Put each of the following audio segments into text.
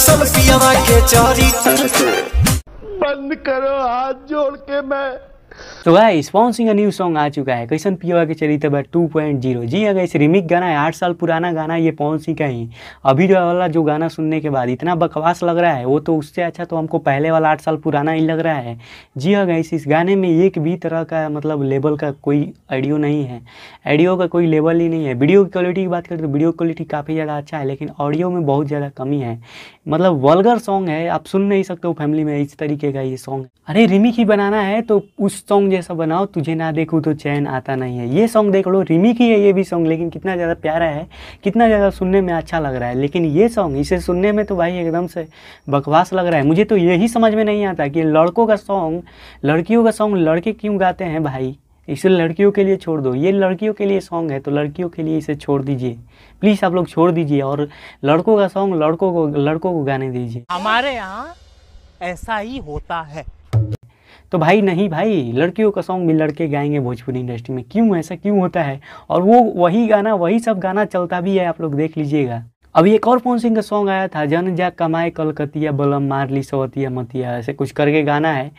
के चारी बंद करो हाथ जोड़ के मैं तो गाइस स्पॉन्सिंग का न्यू सॉन्ग आ चुका है कैसन पियो के चरित्र बार टू पॉइंट जीरो जी अगर इस रिमिक गाना है आठ साल पुराना गाना ये पॉन्सिंग का ही अभी जो वाला जो गाना सुनने के बाद इतना बकवास लग रहा है वो तो उससे अच्छा तो हमको पहले वाला आठ साल पुराना ही लग रहा है जी हाँ गाइस इस गाने में एक भी तरह का मतलब लेवल का कोई ऑडियो नहीं है ऑडियो का कोई लेवल ही नहीं है वीडियो की क्वालिटी की बात करें तो वीडियो क्वालिटी काफ़ी ज़्यादा अच्छा है लेकिन ऑडियो में बहुत ज़्यादा कमी है मतलब वलगर सॉन्ग है आप सुन नहीं सकते हो फैमिली में इस तरीके का ये सॉन्ग अरे रिमिक ही बनाना है तो उस सॉन्ग जैसा बनाओ तुझे ना देखूँ तो चैन आता नहीं है ये सॉन्ग देख लो रिमी की है ये भी सॉन्ग लेकिन कितना ज़्यादा प्यारा है कितना ज़्यादा सुनने में अच्छा लग रहा है लेकिन ये सॉन्ग इसे सुनने में तो भाई एकदम से बकवास लग रहा है मुझे तो यही समझ में नहीं आता कि लड़कों का सॉन्ग लड़कियों का सॉन्ग लड़के क्यों गाते हैं भाई इसे लड़कियों के लिए छोड़ दो ये लड़कियों के लिए सॉन्ग है तो लड़कियों के लिए इसे छोड़ दीजिए प्लीज़ आप लोग छोड़ दीजिए और लड़कों का सॉन्ग लड़कों को लड़कों को गाने दीजिए हमारे यहाँ ऐसा ही होता है तो भाई नहीं भाई लड़कियों का सॉन्ग भी लड़के गाएंगे भोजपुरी इंडस्ट्री में क्यों ऐसा क्यों होता है और वो वही गाना वही सब गाना चलता भी है आप लोग देख लीजिएगा अभी एक और पवन सिंह का सॉन्ग आया था जन जा कमाए कलकतिया बलम मार ली सवतिया मतिया ऐसे कुछ करके गाना है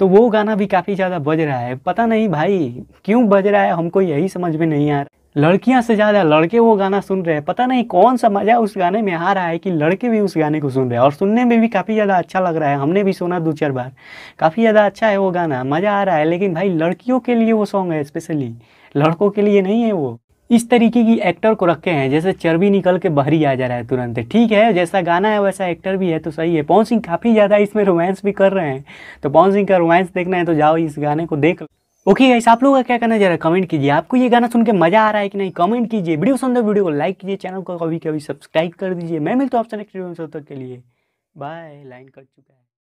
तो वो गाना भी काफ़ी ज़्यादा बज रहा है पता नहीं भाई क्यों बज रहा है हमको यही समझ में नहीं आ रहा लड़कियां से ज़्यादा लड़के वो गाना सुन रहे हैं पता नहीं कौन सा मज़ा उस गाने में आ रहा है कि लड़के भी उस गाने को सुन रहे हैं और सुनने में भी काफ़ी ज़्यादा अच्छा लग रहा है हमने भी सुना दो चार बार काफ़ी ज़्यादा अच्छा है वो गाना मज़ा आ रहा है लेकिन भाई लड़कियों के लिए वो सॉन्ग है स्पेशली लड़कों के लिए नहीं है वो इस तरीके की एक्टर को रखे हैं जैसे चर्बी निकल के बाहरी आ जा रहा है तुरंत ठीक है जैसा गाना है वैसा एक्टर भी है तो सही है पवन सिंह काफ़ी ज़्यादा इसमें रोमांस भी कर रहे हैं तो पवन सिंह का रोमांस देखना है तो जाओ इस गाने को देख लो ओके okay गाइस आप लोगों का क्या कहना जरा कमेंट कीजिए आपको ये गाना सुन के मजा आ रहा है कि नहीं कमेंट कीजिए वीडियो पसंद वीडियो को लाइक कीजिए चैनल को कभी कभी सब्सक्राइब कर दीजिए मैं मिलता हूँ आपसे नेक्स्ट वीडियो में तक के लिए बाय लाइन कट चुका है